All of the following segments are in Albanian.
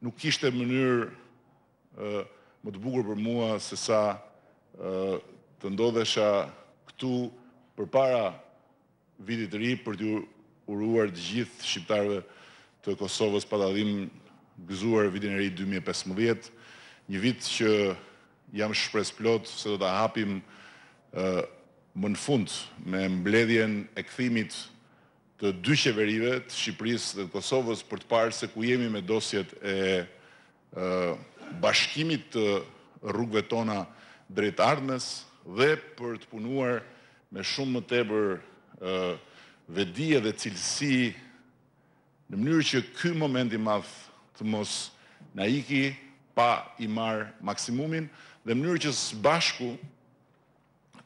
nuk kishte mënyrë më të bukur për mua se sa të ndodhesha këtu për para vitit të ri për të uruar të gjithë shqiptarëve të Kosovës pa të adhim gëzuar vitin e ri 2015, një vit që jam shpres plot se do të hapim më në fund me mbledhjen e këthimit të dy qeverive të Shqipërisë dhe të Kosovës për të parë se ku jemi me dosjet e bashkimit të rrugve tona drejt ardhmes dhe për të punuar me shumë më tepër vedije dhe cilësi në mënyrë që ky moment i madh të mos na iki pa i marr maksimumin dhe në mënyrë që së bashku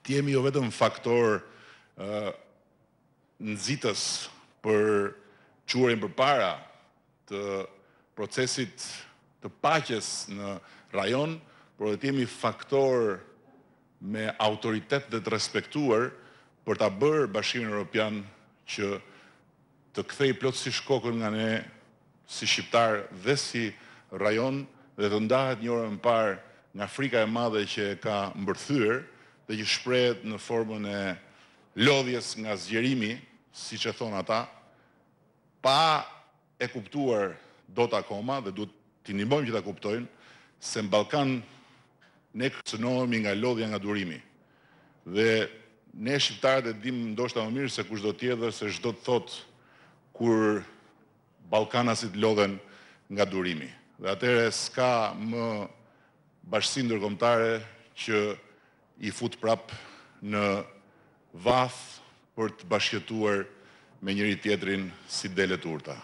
të jemi jo vetëm faktor nëzitës për qurin për para të procesit të pakjes në rajon, por dhe t'jemi faktor me autoritet dhe të respektuar për t'a bërë bashkimin Europian që të kthej plotë si shkokën nga ne si shqiptar dhe si rajon dhe të ndahet një orën parë nga frika e madhe që ka mbërthyër dhe që shprejt në formën e lodhjes nga zgjerimi, si që thonë ata, pa e kuptuar do të akoma dhe du të të njëmbojmë që të kuptojnë, se në Balkan ne kësënohemi nga lodhja nga durimi. Dhe ne shqiptarët e dimë ndoshta më mirë se kush do tjetë dhe se shdo të thotë kur Balkanasit lodhen nga durimi. Dhe atëre s'ka më bashkësindër komtare që i futë prapë në vath për të bashkëtuar me njëri tjetrin si delet urta.